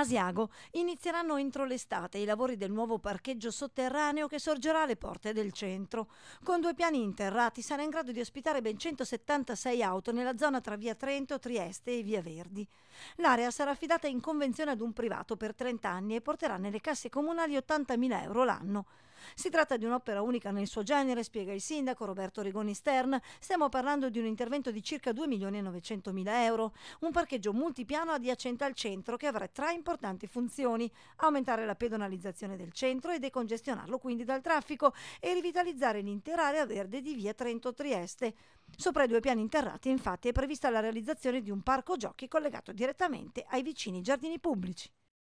Asiago inizieranno entro l'estate i lavori del nuovo parcheggio sotterraneo che sorgerà alle porte del centro. Con due piani interrati sarà in grado di ospitare ben 176 auto nella zona tra via Trento, Trieste e via Verdi. L'area sarà affidata in convenzione ad un privato per 30 anni e porterà nelle casse comunali 80.000 euro l'anno. Si tratta di un'opera unica nel suo genere, spiega il sindaco Roberto Rigoni Stern. Stiamo parlando di un intervento di circa 2 milioni e 900 mila euro. Un parcheggio multipiano adiacente al centro che avrà tre importanti funzioni: aumentare la pedonalizzazione del centro e decongestionarlo quindi dal traffico e rivitalizzare l'intera area verde di via Trento Trieste. Sopra i due piani interrati, infatti, è prevista la realizzazione di un parco giochi collegato direttamente ai vicini giardini pubblici.